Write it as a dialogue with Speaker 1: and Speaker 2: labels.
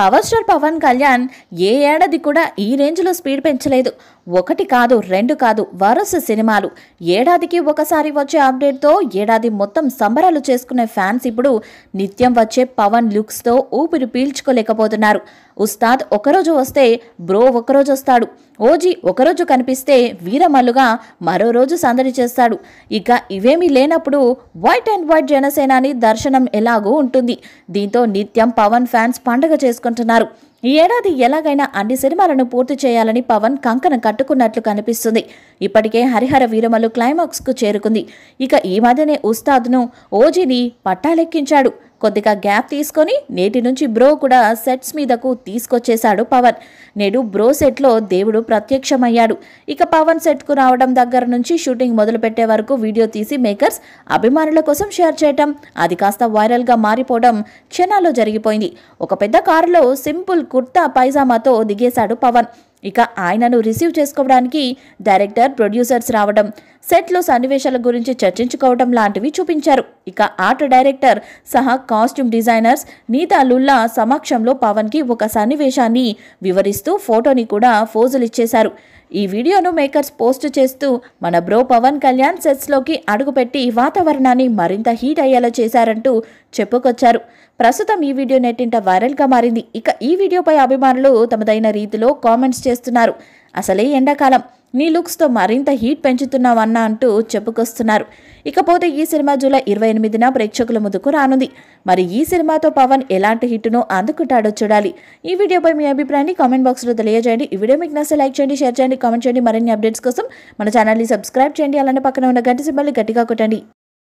Speaker 1: power star Pawan Kalyan ఏ ఏడాది కూడా ఈ రేంజ్లో స్పీడ్ పెంచలేదు ఒకటి కాదు రెండు కాదు వరుస సినిమాలు ఏడాదికి ఒకసారి వచ్చే అప్డేట్తో ఏడాది మొత్తం సంబరాలు చేసుకునే ఫ్యాన్స్ ఇప్పుడు నిత్యం వచ్చే పవన్ లుక్స్తో ఊపిరి పీల్చుకోలేకపోతున్నారు ఉస్తాద్ ఒకరోజు వస్తే బ్రో ఒకరోజు వస్తాడు ఓజీ ఒకరోజు కనిపిస్తే వీరమల్లుగా మరో రోజు సందడి చేస్తాడు ఇక ఇవేమీ లేనప్పుడు వైట్ అండ్ వైట్ జనసేనాని దర్శనం ఎలాగూ ఉంటుంది దీంతో నిత్యం పవన్ ఫ్యాన్స్ పండగ చేసుకు రాసుకుంటున్నారు ఈ ఏడాది ఎలాగైనా అన్ని సినిమాలను పూర్తి చేయాలని పవన్ కంకణం కట్టుకున్నట్లు కనిపిస్తుంది ఇప్పటికే హరిహర వీరమలు క్లైమాక్స్ కు చేరుకుంది ఇక ఈ మధ్యనే ఉస్తాద్ను ఓజీని పట్టాలెక్కించాడు కొద్దిగా గ్యాప్ తీసుకొని నేటి నుంచి బ్రో కూడా సెట్స్ మీదకు తీసుకొచ్చేశాడు పవన్ నేడు బ్రో సెట్లో దేవుడు ప్రత్యక్షమయ్యాడు ఇక పవన్ సెట్కు రావడం దగ్గర నుంచి షూటింగ్ మొదలుపెట్టే వరకు వీడియో తీసి మేకర్స్ అభిమానుల కోసం షేర్ చేయటం అది కాస్త వైరల్గా మారిపోవడం క్షణాల్లో జరిగిపోయింది ఒక పెద్ద కారులో సింపుల్ కుర్తా పైజామాతో దిగేశాడు పవన్ ఇక ఆయనను రిసీవ్ చేసుకోవడానికి డైరెక్టర్ ప్రొడ్యూసర్స్ రావడం సెట్లో సన్నివేశాల గురించి చర్చించుకోవడం లాంటివి చూపించారు ఇక ఆర్ట్ డైరెక్టర్ సహా కాస్ట్యూమ్ డిజైనర్స్ నీతా లుల్లా సమక్షంలో పవన్కి ఒక సన్నివేశాన్ని వివరిస్తూ ఫోటోని కూడా ఫోజులిచ్చేశారు ఈ వీడియోను మేకర్స్ పోస్ట్ చేస్తూ మన బ్రో పవన్ కళ్యాణ్ సెట్స్లోకి అడుగుపెట్టి వాతావరణాన్ని మరింత హీట్ అయ్యేలా చేశారంటూ చెప్పుకొచ్చారు ప్రస్తుతం ఈ వీడియో నెట్టింట వైరల్గా మారింది ఇక ఈ వీడియోపై అభిమానులు తమదైన రీతిలో కామెంట్స్ చేస్తున్నారు అసలే ఎండాకాలం నీ లుక్స్తో మరింత హీట్ పెంచుతున్నావన్నా అంటూ చెప్పుకొస్తున్నారు ఇకపోతే ఈ సినిమా జూలై ఇరవై ఎనిమిదిన ప్రేక్షకుల ముందుకు రానుంది మరి ఈ సినిమాతో పవన్ ఎలాంటి హిట్ను అందుకుంటాడో చూడాలి ఈ వీడియోపై మీ అభిప్రాయాన్ని కామెంట్ బాక్స్లో తెలియజేయండి ఈ వీడియో మీకు నచ్చే లైక్ చేయండి షేర్ చేయండి కామెంట్ చేయండి మరిన్ని అప్డేట్స్ కోసం మన ఛానల్ని సబ్స్క్రైబ్ చేయండి అలానే పక్కన ఉన్న గంట సింబల్ని గట్టిగా కొట్టండి